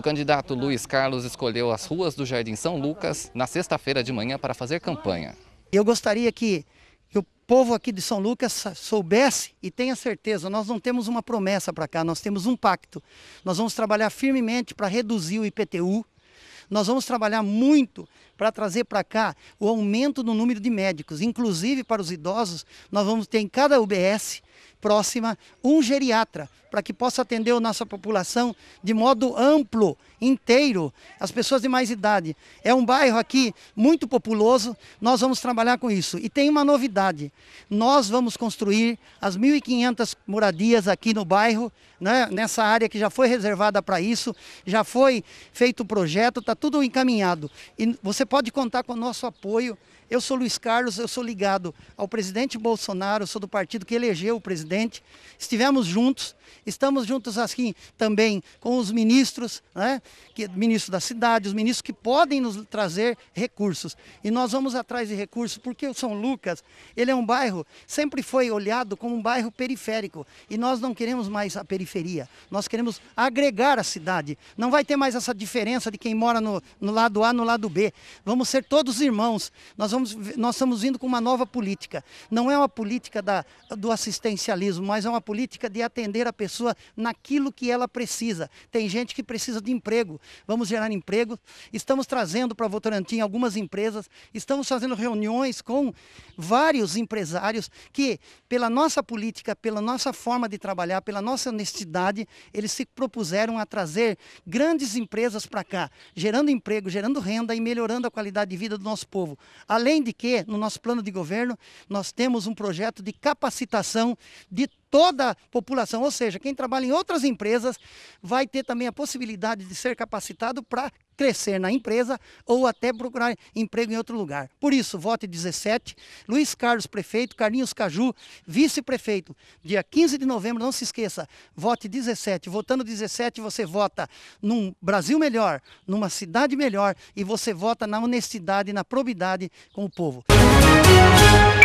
O candidato Luiz Carlos escolheu as ruas do Jardim São Lucas na sexta-feira de manhã para fazer campanha. Eu gostaria que, que o povo aqui de São Lucas soubesse e tenha certeza, nós não temos uma promessa para cá, nós temos um pacto. Nós vamos trabalhar firmemente para reduzir o IPTU, nós vamos trabalhar muito para trazer para cá o aumento no número de médicos, inclusive para os idosos, nós vamos ter em cada UBS próxima um geriatra, para que possa atender a nossa população de modo amplo, inteiro, as pessoas de mais idade. É um bairro aqui muito populoso, nós vamos trabalhar com isso. E tem uma novidade: nós vamos construir as 1.500 moradias aqui no bairro, né, nessa área que já foi reservada para isso, já foi feito o projeto, está tudo encaminhado. E você pode contar com o nosso apoio. Eu sou Luiz Carlos, eu sou ligado ao presidente Bolsonaro, sou do partido que elegeu o presidente presidente, estivemos juntos, estamos juntos assim também com os ministros, né, que, ministro da cidade, os ministros que podem nos trazer recursos. E nós vamos atrás de recursos, porque o São Lucas, ele é um bairro, sempre foi olhado como um bairro periférico, e nós não queremos mais a periferia, nós queremos agregar a cidade. Não vai ter mais essa diferença de quem mora no, no lado A, no lado B. Vamos ser todos irmãos, nós, vamos, nós estamos vindo com uma nova política. Não é uma política da, do assistencialismo, mas é uma política de atender a pessoa naquilo que ela precisa. Tem gente que precisa de emprego, vamos gerar emprego. Estamos trazendo para Votorantim algumas empresas, estamos fazendo reuniões com vários empresários que, pela nossa política, pela nossa forma de trabalhar, pela nossa honestidade, eles se propuseram a trazer grandes empresas para cá, gerando emprego, gerando renda e melhorando a qualidade de vida do nosso povo. Além de que, no nosso plano de governo, nós temos um projeto de capacitação de toda a população. Ou seja, quem trabalha em outras empresas vai ter também a possibilidade de ser capacitado para crescer na empresa ou até procurar emprego em outro lugar. Por isso, vote 17, Luiz Carlos prefeito, Carlinhos Caju, vice-prefeito. Dia 15 de novembro, não se esqueça, vote 17. Votando 17, você vota num Brasil melhor, numa cidade melhor e você vota na honestidade, na probidade com o povo. Música